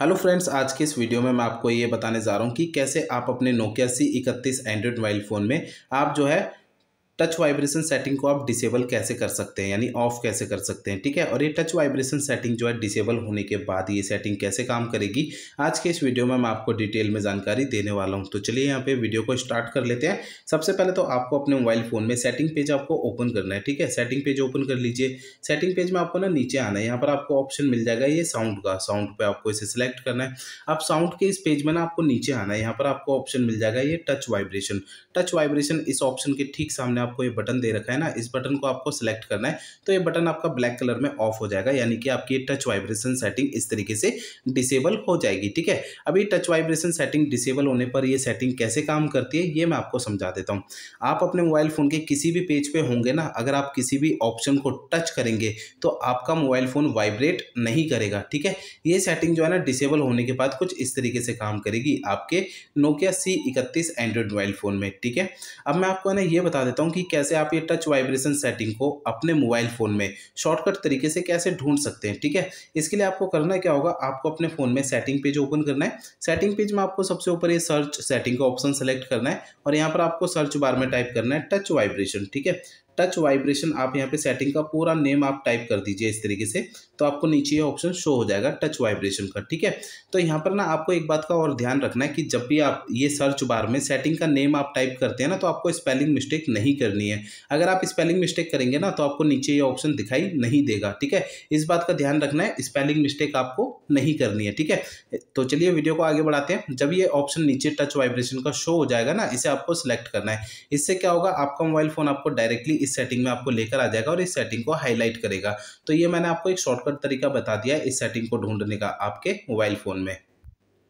hello friends आज के इस वीडियो में मैं आपको ये बताने जा रहा हूँ कि कैसे आप अपने नोकिया सी इकतीस एंड्रॉयड मोबाइल फ़ोन में आप जो है टच वाइब्रेशन सेटिंग को आप डिसेबल कैसे कर सकते हैं यानी ऑफ कैसे कर सकते हैं ठीक है और ये टच वाइब्रेशन सेटिंग जो है डिसेबल होने के बाद ये सेटिंग कैसे काम करेगी आज के इस वीडियो में मैं आपको डिटेल में जानकारी देने वाला हूँ तो चलिए यहाँ पे वीडियो को स्टार्ट कर लेते हैं सबसे पहले तो आपको अपने मोबाइल फ़ोन में सेटिंग पेज आपको ओपन करना है ठीक है सेटिंग पेज ओपन कर लीजिए सेटिंग पेज में आपको ना नीचे आना है यहाँ पर आपको ऑप्शन मिल जाएगा ये साउंड का साउंड पर आपको इसे सिलेक्ट करना है आप साउंड के इस पेज में ना आपको नीचे आना है यहाँ पर आपको ऑप्शन मिल जाएगा ये टच वाइब्रेशन टच वाइब्रेशन इस ऑप्शन के ठीक सामने आपको ये बटन दे रखा है ना इस बटन को आपको सेलेक्ट करना है तो ये बटन आपका ब्लैक कलर में ऑफ हो जाएगा यानी कि आपकी टच वाइब्रेशन सेटिंग इस तरीके से डिसेबल हो जाएगी ठीक है अभी टच वाइब्रेशन सेटिंग डिसेबल होने पर यह सेटिंग कैसे काम करती है ये मैं आपको समझा देता हूँ आप अपने मोबाइल फ़ोन के किसी भी पेज पर होंगे ना अगर आप किसी भी ऑप्शन को टच करेंगे तो आपका मोबाइल फ़ोन वाइब्रेट नहीं करेगा ठीक है ये सेटिंग जो है ना डिसेबल होने के बाद कुछ इस तरीके से काम करेगी आपके नोकिया सी इकतीस एंड्रॉयड मोबाइल फ़ोन में ठीक है अब मैं आपको ना ये बता देता हूँ कि कैसे आप ये टच वाइब्रेशन सेटिंग को अपने मोबाइल फ़ोन में शॉर्टकट तरीके से कैसे ढूंढ सकते हैं ठीक है इसके लिए आपको करना क्या होगा आपको अपने फ़ोन में सेटिंग पेज ओपन करना है सेटिंग पेज में आपको सबसे ऊपर ये सर्च सेटिंग का ऑप्शन सेलेक्ट करना है और यहाँ पर आपको सर्च बार में टाइप करना है टच वाइब्रेशन ठीक है टच वाइब्रेशन आप यहाँ पे सेटिंग का पूरा नेम आप टाइप कर दीजिए इस तरीके से तो आपको नीचे ये ऑप्शन शो हो जाएगा टच वाइब्रेशन का ठीक है तो यहाँ पर ना आपको एक बात का और ध्यान रखना है कि जब भी आप ये सर्च बार में सेटिंग का नेम आप टाइप करते हैं ना तो आपको स्पेलिंग मिस्टेक नहीं करनी है अगर आप स्पेलिंग मिस्टेक करेंगे ना तो आपको नीचे ये ऑप्शन दिखाई नहीं देगा ठीक है इस बात का ध्यान रखना है स्पेलिंग मिस्टेक आपको नहीं करनी है ठीक है तो चलिए वीडियो को आगे बढ़ाते हैं जब ये ऑप्शन नीचे टच वाइब्रेशन का शो हो जाएगा ना इसे आपको सिलेक्ट करना है इससे क्या होगा आपका मोबाइल फ़ोन आपको डायरेक्टली इस सेटिंग में आपको लेकर आ जाएगा और इस सेटिंग को हाईलाइट करेगा तो ये मैंने आपको एक शॉर्टकट तरीका बता दिया इस सेटिंग को ढूंढने का आपके मोबाइल फ़ोन में